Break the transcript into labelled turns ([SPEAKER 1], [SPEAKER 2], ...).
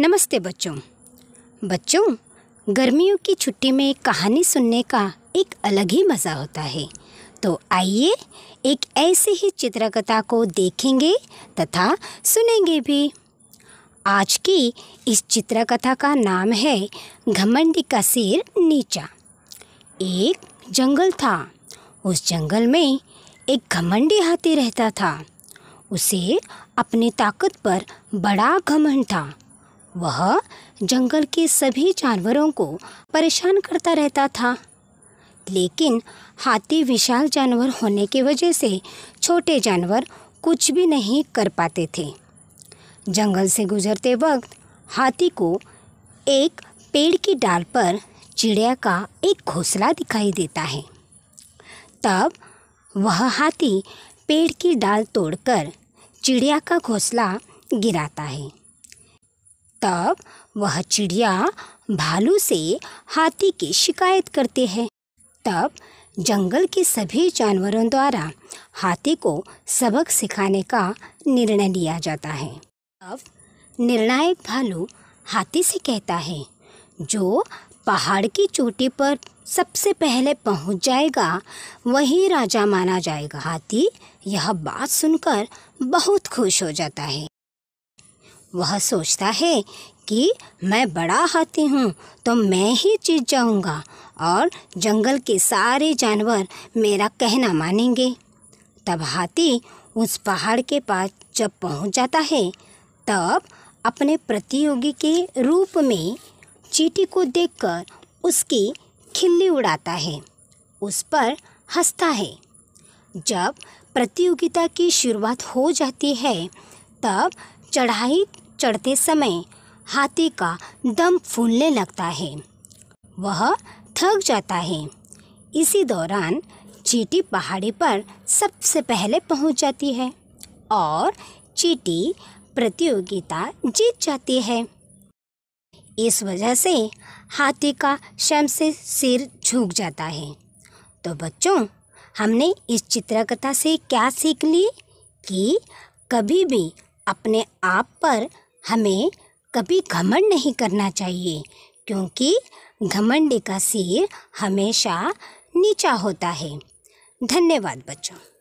[SPEAKER 1] नमस्ते बच्चों बच्चों गर्मियों की छुट्टी में कहानी सुनने का एक अलग ही मज़ा होता है तो आइए एक ऐसी ही चित्रकथा को देखेंगे तथा सुनेंगे भी आज की इस चित्रकथा का नाम है घमंडी का सिर नीचा एक जंगल था उस जंगल में एक घमंडी हाथी रहता था उसे अपनी ताकत पर बड़ा घमंड था वह जंगल के सभी जानवरों को परेशान करता रहता था लेकिन हाथी विशाल जानवर होने की वजह से छोटे जानवर कुछ भी नहीं कर पाते थे जंगल से गुजरते वक्त हाथी को एक पेड़ की डाल पर चिड़िया का एक घोंसला दिखाई देता है तब वह हाथी पेड़ की डाल तोड़कर चिड़िया का घोंसला गिराता है तब वह चिड़िया भालू से हाथी की शिकायत करते हैं तब जंगल के सभी जानवरों द्वारा हाथी को सबक सिखाने का निर्णय लिया जाता है अब निर्णायक भालू हाथी से कहता है जो पहाड़ की चोटी पर सबसे पहले पहुंच जाएगा वही राजा माना जाएगा हाथी यह बात सुनकर बहुत खुश हो जाता है वह सोचता है कि मैं बड़ा हाथी हूँ तो मैं ही जीत जाऊँगा और जंगल के सारे जानवर मेरा कहना मानेंगे तब हाथी उस पहाड़ के पास जब पहुँच जाता है तब अपने प्रतियोगी के रूप में चीटी को देखकर उसकी खिल्ली उड़ाता है उस पर हंसता है जब प्रतियोगिता की शुरुआत हो जाती है तब चढ़ाई चढ़ते समय हाथी का दम फूलने लगता है वह थक जाता है इसी दौरान चीटी पहाड़ी पर सबसे पहले पहुंच जाती है और चीटी प्रतियोगिता जीत जाती है इस वजह से हाथी का शम से सिर झुक जाता है तो बच्चों हमने इस चित्रकथा से क्या सीख ली कि कभी भी अपने आप पर हमें कभी घमंड नहीं करना चाहिए क्योंकि घमंडी का सिर हमेशा नीचा होता है धन्यवाद बच्चों